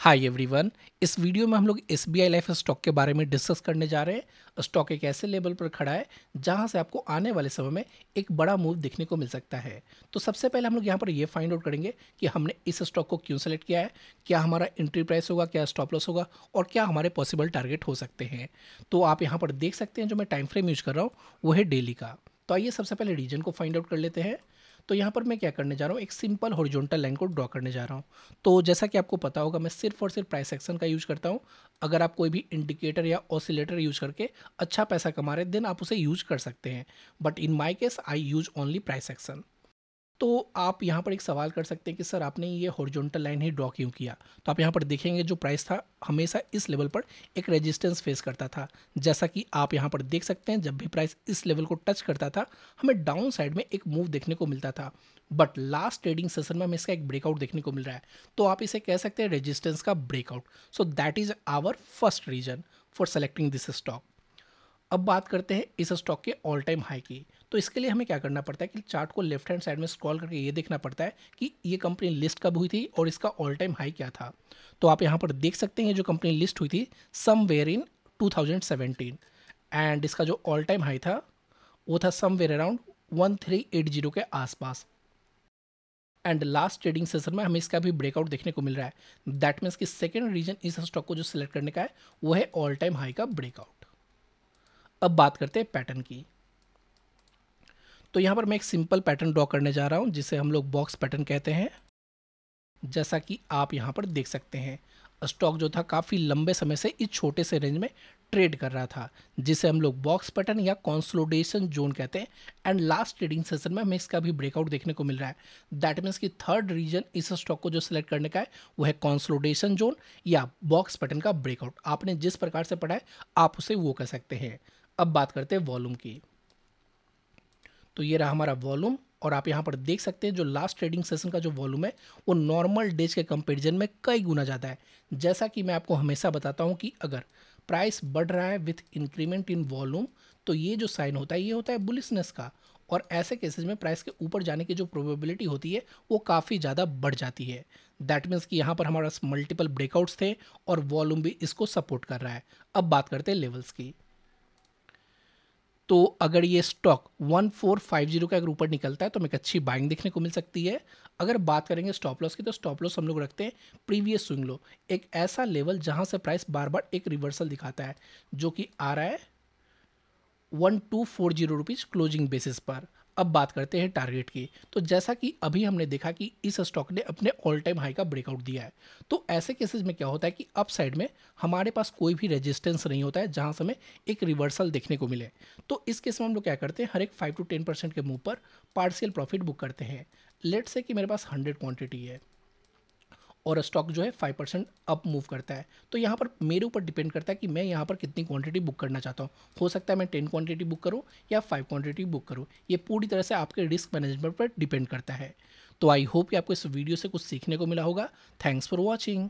hi everyone इस video में हम लोग S B I life stock के बारे में डिस्कस करने जा रहे हैं स्टॉक एक ऐसे लेवल पर खड़ा है जहां से आपको आने वाले समय में एक बड़ा मूव देखने को मिल सकता है तो सबसे पहले हम लोग यहां पर ये फाइंड आउट करेंगे कि हमने इस स्टॉक को क्यों सेलेक्ट किया है क्या हमारा एंट्री प्राइस होगा क्या स्टॉप लॉस होगा और क्या हमारे पॉसिबल टारगेट हो सकते हैं तो आप यहाँ पर देख सकते हैं जो मैं टाइम फ्रेम यूज कर रहा हूँ वो है डेली का तो आइए सबसे पहले रीजन को फाइंड आउट कर लेते हैं तो यहाँ पर मैं क्या करने जा रहा हूँ एक सिंपल हॉरिजॉन्टल लाइन को ड्रॉ करने जा रहा हूँ तो जैसा कि आपको पता होगा मैं सिर्फ और सिर्फ प्राइस एक्शन का यूज़ करता हूँ अगर आप कोई भी इंडिकेटर या ऑसिलेटर यूज करके अच्छा पैसा कमा रहे देन आप उसे यूज कर सकते हैं but in my case I use only price action तो आप यहाँ पर एक सवाल कर सकते हैं कि सर आपने ये हॉरिजॉन्टल लाइन ही ड्रॉ क्यों किया तो आप यहाँ पर देखेंगे जो प्राइस था हमेशा इस लेवल पर एक रेजिस्टेंस फेस करता था जैसा कि आप यहाँ पर देख सकते हैं जब भी प्राइस इस लेवल को टच करता था हमें डाउन साइड में एक मूव देखने को मिलता था बट लास्ट ट्रेडिंग सेशन में हमें इसका एक ब्रेकआउट देखने को मिल रहा है तो आप इसे कह सकते हैं रेजिस्टेंस का breakout so that is our first reason for selecting this stock अब बात करते हैं इस स्टॉक के ऑल टाइम हाई की तो इसके लिए हमें क्या करना पड़ता है कि चार्ट को लेफ्ट हैंड साइड में स्क्रॉल करके ये देखना पड़ता है कि ये कंपनी लिस्ट कब हुई थी और इसका ऑल टाइम हाई क्या था तो आप यहाँ पर देख सकते हैं जो कंपनी लिस्ट हुई थी वेयर इन 2017 एंड इसका जो ऑल टाइम हाई था वो था वेयर अराउंड वन के आसपास एंड लास्ट ट्रेडिंग सेशन में हमें इसका भी ब्रेकआउट देखने को मिल रहा है दैट मीन्स कि सेकेंड रीजन इस स्टॉक को जो सिलेक्ट करने का है वो है ऑल टाइम हाई का ब्रेकआउट अब बात करते हैं पैटर्न की तो यहाँ पर मैं एक सिंपल पैटर्न ड्रॉ करने जा रहा हूँ जिसे हम लोग बॉक्स पैटर्न कहते हैं जैसा कि आप यहाँ पर देख सकते हैं स्टॉक जो था काफ़ी लंबे समय से इस छोटे से रेंज में ट्रेड कर रहा था जिसे हम लोग बॉक्स पैटर्न या कॉन्सोलोडेशन जोन कहते हैं एंड लास्ट ट्रेडिंग सेशन में हमें इसका भी ब्रेकआउट देखने को मिल रहा है दैट मीन्स कि थर्ड रीजन इस स्टॉक को जो सिलेक्ट करने का है वो है कॉन्सलोडेशन जोन या बॉक्स पैटर्न का ब्रेकआउट आपने जिस प्रकार से पढ़ा है आप उसे वो कर सकते हैं अब बात करते हैं वॉल्यूम की तो ये रहा हमारा वॉल्यूम और आप यहाँ पर देख सकते हैं जो लास्ट ट्रेडिंग सेशन का जो वॉल्यूम है वो नॉर्मल डेज के कंपेरिजन में कई गुना ज़्यादा है जैसा कि मैं आपको हमेशा बताता हूँ कि अगर प्राइस बढ़ रहा है विथ इंक्रीमेंट इन वॉल्यूम तो ये जो साइन होता है ये होता है बुलिसनेस का और ऐसे केसेस में प्राइस के ऊपर जाने की जो प्रोबेबिलिटी होती है वो काफ़ी ज़्यादा बढ़ जाती है दैट मीन्स कि यहाँ पर हमारा मल्टीपल ब्रेकआउट्स थे और वॉल्यूम भी इसको सपोर्ट कर रहा है अब बात करते हैं लेवल्स की तो अगर ये स्टॉक 1450 का अगर ऊपर निकलता है तो हमें एक अच्छी बाइंग देखने को मिल सकती है अगर बात करेंगे स्टॉप लॉस की तो स्टॉप लॉस हम लोग रखते हैं प्रीवियस स्विंग लो एक ऐसा लेवल जहां से प्राइस बार बार एक रिवर्सल दिखाता है जो कि आ रहा है one two four zero rupees closing basis पर अब बात करते हैं टारगेट की तो जैसा कि अभी हमने देखा कि इस स्टॉक ने अपने ऑल टाइम हाई का ब्रेकआउट दिया है तो ऐसे केसेस में क्या होता है कि अप साइड में हमारे पास कोई भी रेजिस्टेंस नहीं होता है जहाँ से हमें एक रिवर्सल देखने को मिले तो इस केस में हम लोग क्या करते हैं हर एक फाइव टू टेन परसेंट के मूव पर पार्सियल प्रॉफिट बुक करते हैं लेट से कि मेरे पास हंड्रेड क्वान्टिटी है और स्टॉक जो है फाइव परसेंट अप मूव करता है तो यहाँ पर मेरे ऊपर डिपेंड करता है कि मैं यहाँ पर कितनी क्वांटिटी बुक करना चाहता हूँ हो सकता है मैं टेन क्वांटिटी बुक करूँ या फाइव क्वांटिटी बुक करूँ ये पूरी तरह से आपके रिस्क मैनेजमेंट पर डिपेंड करता है तो आई होप कि आपको इस वीडियो से कुछ सीखने को मिला होगा थैंक्स फॉर वॉचिंग